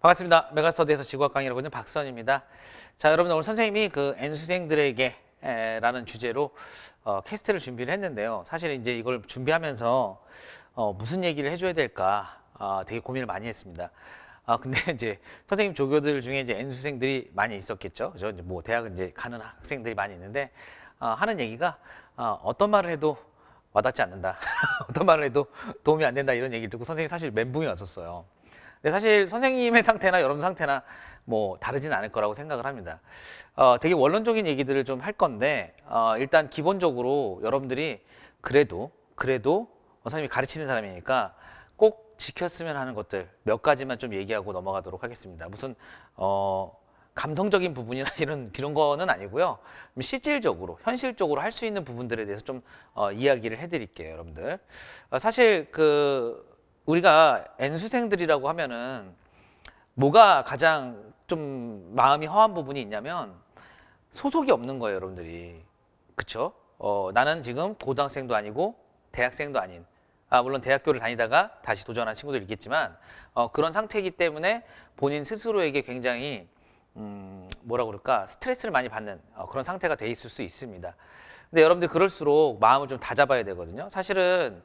반갑습니다. 메가스터디에서 지구학 강의라고 있는 박선입니다. 자, 여러분 오늘 선생님이 그 N수생들에게 라는 주제로 어, 캐스트를 준비를 했는데요. 사실 이제 이걸 준비하면서 어, 무슨 얘기를 해줘야 될까 어, 되게 고민을 많이 했습니다. 아 근데 이제 선생님 조교들 중에 이제 N수생들이 많이 있었겠죠. 그죠? 이제 뭐 대학 이제 가는 학생들이 많이 있는데 어, 하는 얘기가 어, 어떤 말을 해도 와닿지 않는다. 어떤 말을 해도 도움이 안 된다 이런 얘기를 듣고 선생님 사실 멘붕이 왔었어요. 근데 사실 선생님의 상태나 여러분 상태나 뭐 다르진 않을 거라고 생각을 합니다. 어, 되게 원론적인 얘기들을 좀 할 건데 어, 일단 기본적으로 여러분들이 그래도 그래도 어, 선생님이 가르치는 사람이니까 꼭 지켰으면 하는 것들 몇 가지만 좀 얘기하고 넘어가도록 하겠습니다. 무슨 어, 감성적인 부분이나 이런 이런 거는 아니고요. 실질적으로 현실적으로 할 수 있는 부분들에 대해서 좀 어, 이야기를 해드릴게요, 여러분들. 어, 사실 그 우리가 N수생들이라고 하면은 뭐가 가장 좀 마음이 허한 부분이 있냐면 소속이 없는 거예요, 여러분들이. 그쵸? 어, 나는 지금 고등학생도 아니고 대학생도 아닌 아, 물론 대학교를 다니다가 다시 도전한 친구들 있겠지만 어, 그런 상태이기 때문에 본인 스스로에게 굉장히 음, 뭐라 그럴까 스트레스를 많이 받는 어, 그런 상태가 돼 있을 수 있습니다. 근데 여러분들 그럴수록 마음을 좀 다잡아야 되거든요. 사실은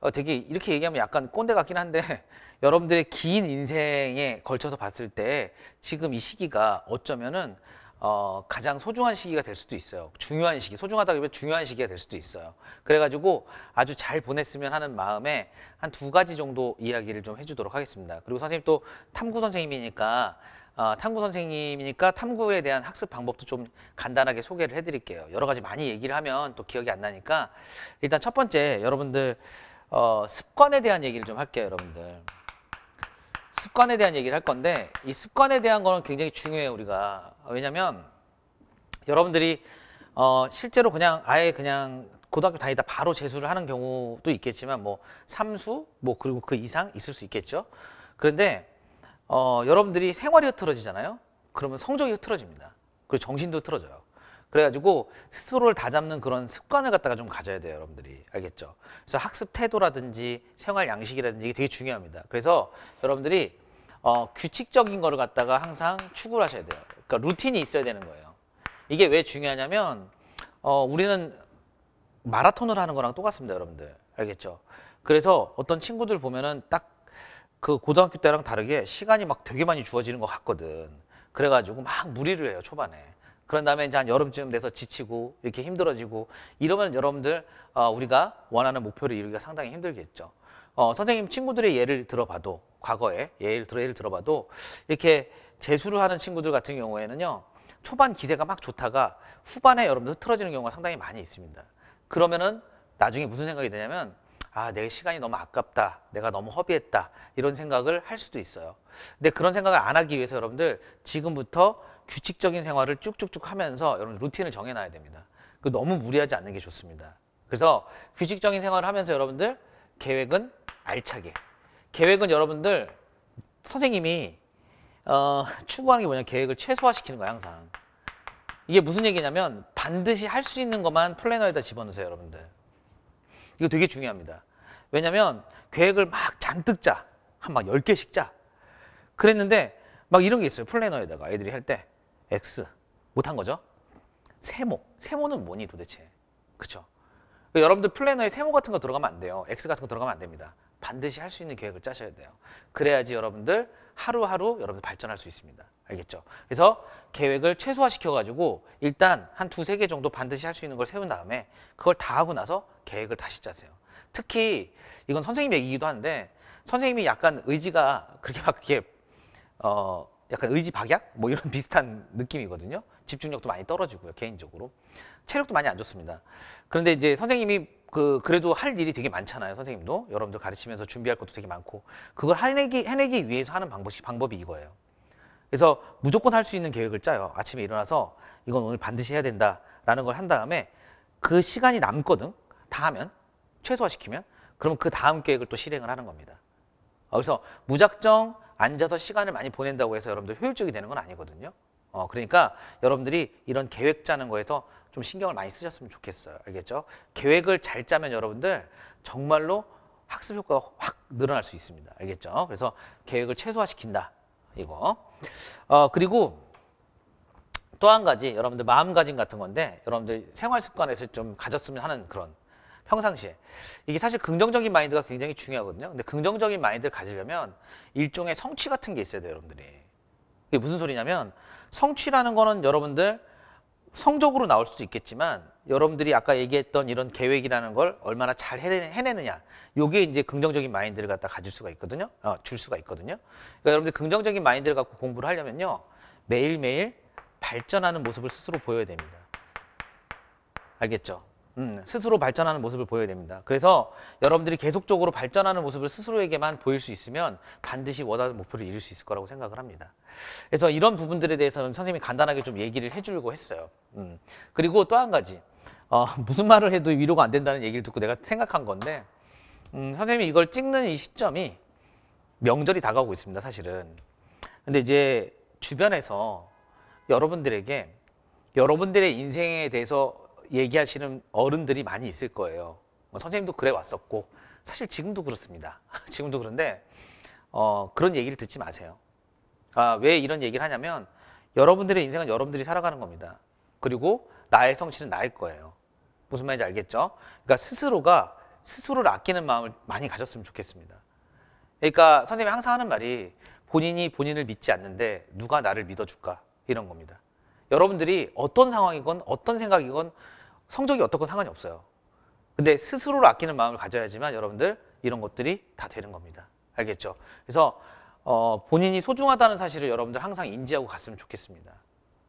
어, 되게 이렇게 얘기하면 약간 꼰대 같긴 한데 여러분들의 긴 인생에 걸쳐서 봤을 때 지금 이 시기가 어쩌면은 어, 가장 소중한 시기가 될 수도 있어요. 중요한 시기, 소중하다고 하면 중요한 시기가 될 수도 있어요. 그래가지고 아주 잘 보냈으면 하는 마음에 한 두 가지 정도 이야기를 좀 해주도록 하겠습니다. 그리고 선생님 또 탐구 선생님이니까 어, 탐구 선생님이니까 탐구에 대한 학습 방법도 좀 간단하게 소개를 해드릴게요. 여러 가지 많이 얘기를 하면 또 기억이 안 나니까 일단 첫 번째 여러분들 어, 습관에 대한 얘기를 좀 할게요, 여러분들. 습관에 대한 얘기를 할 건데 이 습관에 대한 거는 굉장히 중요해요, 우리가. 왜냐면 여러분들이 어, 실제로 그냥 아예 그냥 고등학교 다니다 바로 재수를 하는 경우도 있겠지만 뭐 삼수 뭐 그리고 그 이상 있을 수 있겠죠. 그런데 어, 여러분들이 생활이 흐트러지잖아요. 그러면 성적이 흐트러집니다. 그리고 정신도 흐트러져요. 그래가지고 스스로를 다잡는 그런 습관을 갖다가 좀 가져야 돼요, 여러분들이. 알겠죠? 그래서 학습 태도라든지 생활 양식이라든지 이게 되게 중요합니다. 그래서 여러분들이 어, 규칙적인 거를 갖다가 항상 추구를 하셔야 돼요. 그러니까 루틴이 있어야 되는 거예요. 이게 왜 중요하냐면 어, 우리는 마라톤을 하는 거랑 똑같습니다, 여러분들. 알겠죠? 그래서 어떤 친구들 보면은 딱그 고등학교 때랑 다르게 시간이 막 되게 많이 주어지는 것 같거든. 그래가지고 막 무리를 해요 초반에. 그런 다음에 이제 한 여름쯤 돼서 지치고 이렇게 힘들어지고 이러면 여러분들 어, 우리가 원하는 목표를 이루기가 상당히 힘들겠죠. 어, 선생님 친구들의 예를 들어봐도 과거에 예를 들어 예를 들어봐도 이렇게 재수를 하는 친구들 같은 경우에는요 초반 기세가 막 좋다가 후반에 여러분들 흐트러지는 경우가 상당히 많이 있습니다. 그러면은 나중에 무슨 생각이 드냐면 아, 내 시간이 너무 아깝다. 내가 너무 허비했다. 이런 생각을 할 수도 있어요. 근데 그런 생각을 안 하기 위해서 여러분들 지금부터 규칙적인 생활을 쭉쭉쭉 하면서 여러분 루틴을 정해놔야 됩니다. 그 너무 무리하지 않는 게 좋습니다. 그래서 규칙적인 생활을 하면서 여러분들 계획은 알차게. 계획은 여러분들 선생님이 어, 추구하는 게 뭐냐 계획을 최소화시키는 거야 항상. 이게 무슨 얘기냐면 반드시 할 수 있는 것만 플래너에다 집어넣으세요 여러분들. 이거 되게 중요합니다. 왜냐면 계획을 막 잔뜩 짜. 한막0개씩 짜. 그랬는데 막 이런 게 있어요. 플래너에다가 애들이 할 때 X 못한 거죠. 세모. 세모는 뭐니 도대체. 그렇죠? 여러분들 플래너에 세모 같은 거 들어가면 안 돼요. X 같은 거 들어가면 안 됩니다. 반드시 할 수 있는 계획을 짜셔야 돼요. 그래야지 여러분들 하루하루 여러분들 발전할 수 있습니다. 알겠죠? 그래서 계획을 최소화시켜가지고 일단 한 두세 개 정도 반드시 할 수 있는 걸 세운 다음에 그걸 다 하고 나서 계획을 다시 짜세요. 특히 이건 선생님 얘기이기도 한데 선생님이 약간 의지가 그렇게 막 이렇게 어 약간 의지 박약 뭐 이런 비슷한 느낌이거든요. 집중력도 많이 떨어지고요 개인적으로 체력도 많이 안 좋습니다. 그런데 이제 선생님이 그 그래도 할 일이 되게 많잖아요 선생님도 여러분들 가르치면서 준비할 것도 되게 많고 그걸 해내기 해내기 위해서 하는 방법이 방법이 이거예요. 그래서 무조건 할 수 있는 계획을 짜요. 아침에 일어나서 이건 오늘 반드시 해야 된다라는 걸 한 다음에 그 시간이 남거든. 다 하면 최소화시키면 그럼그 다음 계획을 또 실행을 하는 겁니다. 어, 그래서 무작정 앉아서 시간을 많이 보낸다고 해서 여러분들 효율적이 되는 건 아니거든요. 어, 그러니까 여러분들이 이런 계획 짜는 거에서 좀 신경을 많이 쓰셨으면 좋겠어요. 알겠죠? 계획을 잘 짜면 여러분들 정말로 학습 효과가 확 늘어날 수 있습니다. 알겠죠? 그래서 계획을 최소화시킨다. 이거. 어, 그리고 또 한 가지 여러분들 마음가짐 같은 건데 여러분들 생활 습관에서 좀 가졌으면 하는 그런 평상시에. 이게 사실 긍정적인 마인드가 굉장히 중요하거든요. 근데 긍정적인 마인드를 가지려면 일종의 성취 같은 게 있어야 돼요, 여러분들이. 이게 무슨 소리냐면 성취라는 거는 여러분들 성적으로 나올 수도 있겠지만 여러분들이 아까 얘기했던 이런 계획이라는 걸 얼마나 잘 해내느냐 요게 이제 긍정적인 마인드를 갖다 가질 수가 있거든요 어, 줄 수가 있거든요 그러니까 여러분들 긍정적인 마인드를 갖고 공부를 하려면요 매일매일 발전하는 모습을 스스로 보여야 됩니다 알겠죠 음, 네. 스스로 발전하는 모습을 보여야 됩니다. 그래서 여러분들이 계속적으로 발전하는 모습을 스스로에게만 보일 수 있으면 반드시 원하는 목표를 이룰 수 있을 거라고 생각을 합니다. 그래서 이런 부분들에 대해서는 선생님이 간단하게 좀 얘기를 해주려고 했어요. 음. 그리고 또 한 가지 어, 무슨 말을 해도 위로가 안 된다는 얘기를 듣고 내가 생각한 건데 음, 선생님이 이걸 찍는 이 시점이 명절이 다가오고 있습니다. 사실은. 근데 이제 주변에서 여러분들에게 여러분들의 인생에 대해서 얘기하시는 어른들이 많이 있을 거예요. 뭐 선생님도 그래 왔었고 사실 지금도 그렇습니다. 지금도 그런데 어, 그런 얘기를 듣지 마세요. 아, 왜 이런 얘기를 하냐면 여러분들의 인생은 여러분들이 살아가는 겁니다. 그리고 나의 성취는 나의 거예요. 무슨 말인지 알겠죠? 그러니까 스스로가 스스로를 아끼는 마음을 많이 가졌으면 좋겠습니다. 그러니까 선생님이 항상 하는 말이 본인이 본인을 믿지 않는데 누가 나를 믿어줄까 이런 겁니다. 여러분들이 어떤 상황이건 어떤 생각이건 성적이 어떻건 상관이 없어요. 근데 스스로를 아끼는 마음을 가져야지만 여러분들 이런 것들이 다 되는 겁니다. 알겠죠? 그래서 어, 본인이 소중하다는 사실을 여러분들 항상 인지하고 갔으면 좋겠습니다.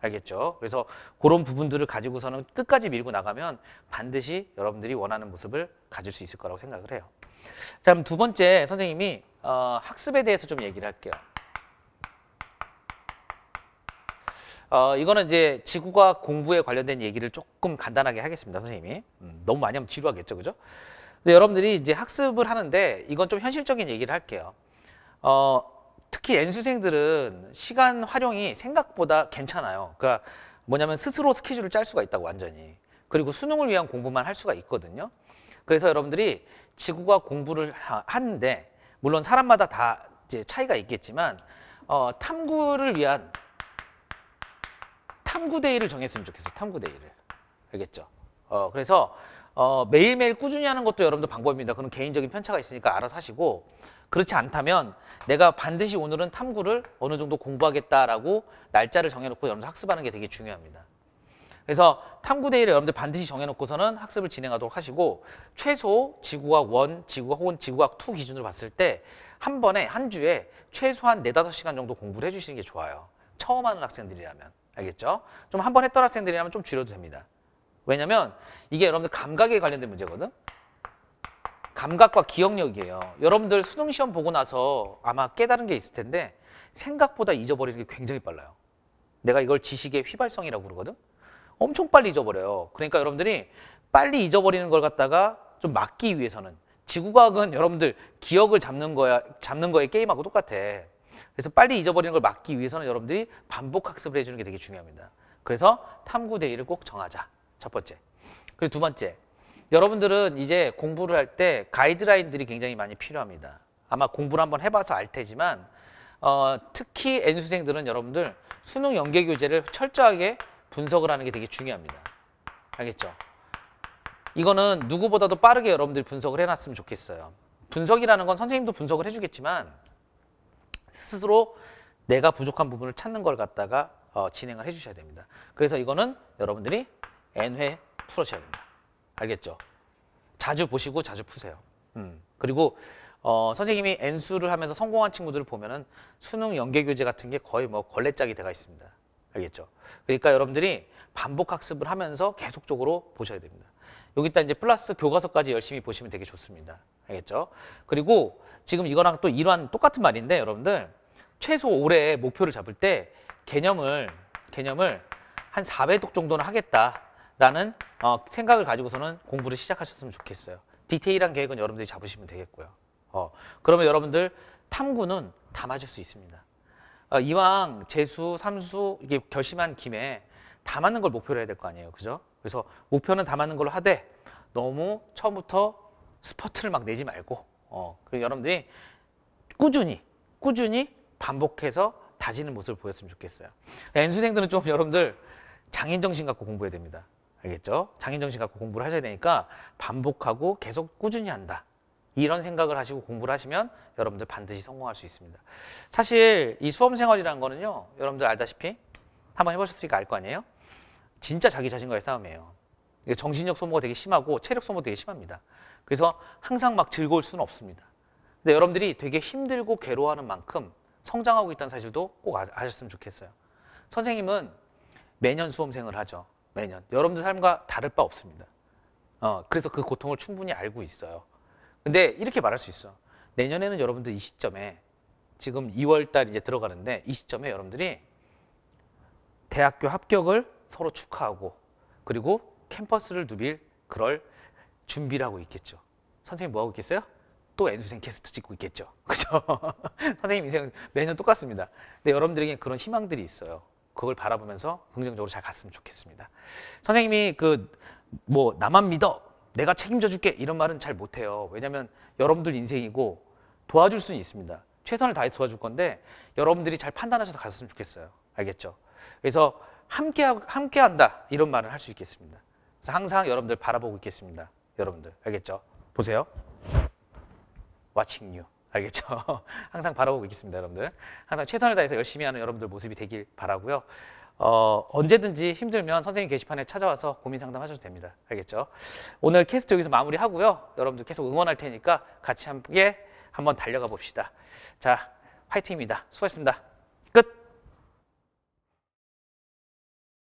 알겠죠? 그래서 그런 부분들을 가지고서는 끝까지 밀고 나가면 반드시 여러분들이 원하는 모습을 가질 수 있을 거라고 생각을 해요. 자, 그럼 두 번째 선생님이 어, 학습에 대해서 좀 얘기를 할게요. 어, 이거는 이제 지구과학 공부에 관련된 얘기를 조금 간단하게 하겠습니다, 선생님이. 음, 너무 많이 하면 지루하겠죠, 그죠? 근데 여러분들이 이제 학습을 하는데 이건 좀 현실적인 얘기를 할게요. 어, 특히 N수생들은 시간 활용이 생각보다 괜찮아요. 그러니까 뭐냐면 스스로 스케줄을 짤 수가 있다고 완전히. 그리고 수능을 위한 공부만 할 수가 있거든요. 그래서 여러분들이 지구과 학 공부를 하, 하는데 물론 사람마다 다 이제 차이가 있겠지만 어, 탐구를 위한 탐구데이를 정했으면 좋겠어. 탐구데이를. 알겠죠? 어, 그래서 어, 매일매일 꾸준히 하는 것도 여러분들 방법입니다. 그런 개인적인 편차가 있으니까 알아서 하시고 그렇지 않다면 내가 반드시 오늘은 탐구를 어느 정도 공부하겠다라고 날짜를 정해놓고 여러분들 학습하는 게 되게 중요합니다. 그래서 탐구데이를 여러분들 반드시 정해놓고서는 학습을 진행하도록 하시고 최소 지구학 원, 지구학 혹은 지구학 투 기준으로 봤을 때 한 번에 한 주에 최소한 네다섯 시간 정도 공부를 해주시는 게 좋아요. 처음 하는 학생들이라면. 알겠죠? 좀 한 번 했던 학생들이라면 좀 줄여도 됩니다. 왜냐면 이게 여러분들 감각에 관련된 문제거든? 감각과 기억력이에요. 여러분들 수능 시험 보고 나서 아마 깨달은 게 있을 텐데 생각보다 잊어버리는 게 굉장히 빨라요. 내가 이걸 지식의 휘발성이라고 그러거든? 엄청 빨리 잊어버려요. 그러니까 여러분들이 빨리 잊어버리는 걸 갖다가 좀 막기 위해서는 지구과학은 여러분들 기억을 잡는 거야 잡는 거에 게임하고 똑같아. 그래서 빨리 잊어버리는 걸 막기 위해서는 여러분들이 반복 학습을 해주는 게 되게 중요합니다. 그래서 탐구 대의를꼭 정하자. 첫 번째. 그리고 두 번째. 여러분들은 이제 공부를 할 때 가이드라인들이 굉장히 많이 필요합니다. 아마 공부를 한번 해봐서 알 테지만 어, 특히 N수생들은 여러분들 수능 연계 교재를 철저하게 분석을 하는 게 되게 중요합니다. 알겠죠? 이거는 누구보다도 빠르게 여러분들이 분석을 해놨으면 좋겠어요. 분석이라는 건 선생님도 분석을 해주겠지만 스스로 내가 부족한 부분을 찾는 걸 갖다가 어, 진행을 해주셔야 됩니다. 그래서 이거는 여러분들이 N회 풀어셔야 됩니다. 알겠죠? 자주 보시고 자주 푸세요. 음. 그리고 어, 선생님이 N수를 하면서 성공한 친구들을 보면은 수능 연계교재 같은 게 거의 뭐 걸레짝이 돼가 있습니다. 알겠죠? 그러니까 여러분들이 반복 학습을 하면서 계속적으로 보셔야 됩니다. 여기다 이제 플러스 교과서까지 열심히 보시면 되게 좋습니다. 알겠죠? 그리고 지금 이거랑 또 이러한 똑같은 말인데 여러분들 최소 올해 목표를 잡을 때 개념을 개념을 한 4배독 정도는 하겠다라는 어, 생각을 가지고서는 공부를 시작하셨으면 좋겠어요. 디테일한 계획은 여러분들이 잡으시면 되겠고요. 어, 그러면 여러분들 탐구는 다 맞을 수 있습니다. 어, 이왕 재수, 삼수 이게 결심한 김에 다 맞는 걸 목표로 해야 될 거 아니에요. 그죠? 그래서 목표는 다 맞는 걸로 하되 너무 처음부터 스퍼트를 막 내지 말고 어, 그 여러분들이 꾸준히 꾸준히 반복해서 다지는 모습을 보였으면 좋겠어요. 네, N수생들은 좀 여러분들 장인정신 갖고 공부해야 됩니다. 알겠죠? 장인정신 갖고 공부를 하셔야 되니까 반복하고 계속 꾸준히 한다. 이런 생각을 하시고 공부를 하시면 여러분들 반드시 성공할 수 있습니다. 사실 이 수험생활이라는 거는요. 여러분들 알다시피 한번 해보셨으니까 알 거 아니에요? 진짜 자기 자신과의 싸움이에요. 정신력 소모가 되게 심하고 체력 소모 되게 심합니다. 그래서 항상 막 즐거울 수는 없습니다. 근데 여러분들이 되게 힘들고 괴로워하는 만큼 성장하고 있다는 사실도 꼭 아, 아셨으면 좋겠어요. 선생님은 매년 수험생을 하죠. 매년. 여러분들 삶과 다를 바 없습니다. 어, 그래서 그 고통을 충분히 알고 있어요. 근데 이렇게 말할 수 있어. 내년에는 여러분들 이 시점에 지금 2월 달 이제 들어가는데 이 시점에 여러분들이 대학교 합격을 서로 축하하고 그리고 캠퍼스를 누빌 그럴 준비를 하고 있겠죠. 선생님 뭐 하고 있겠어요? 또 애수생 캐스트 찍고 있겠죠. 그죠? 선생님 인생은 매년 똑같습니다. 근데 여러분들에게 그런 희망들이 있어요. 그걸 바라보면서 긍정적으로 잘 갔으면 좋겠습니다. 선생님이 그 뭐 나만 믿어 내가 책임져 줄게 이런 말은 잘 못해요. 왜냐하면 여러분들 인생이고 도와줄 수는 있습니다. 최선을 다해 도와줄 건데 여러분들이 잘 판단하셔서 갔으면 좋겠어요. 알겠죠? 그래서 함께 함께 한다 이런 말을 할 수 있겠습니다. 그래서 항상 여러분들 바라보고 있겠습니다. 여러분들 알겠죠? 보세요. watching you 알겠죠? 항상 바라보고 있겠습니다, 여러분들. 항상 최선을 다해서 열심히 하는 여러분들 모습이 되길 바라고요. 어, 언제든지 힘들면 선생님 게시판에 찾아와서 고민 상담하셔도 됩니다. 알겠죠? 오늘 캐스트 여기서 마무리하고요. 여러분들 계속 응원할 테니까 같이 함께 한번 달려가 봅시다. 자, 화이팅입니다. 수고하셨습니다.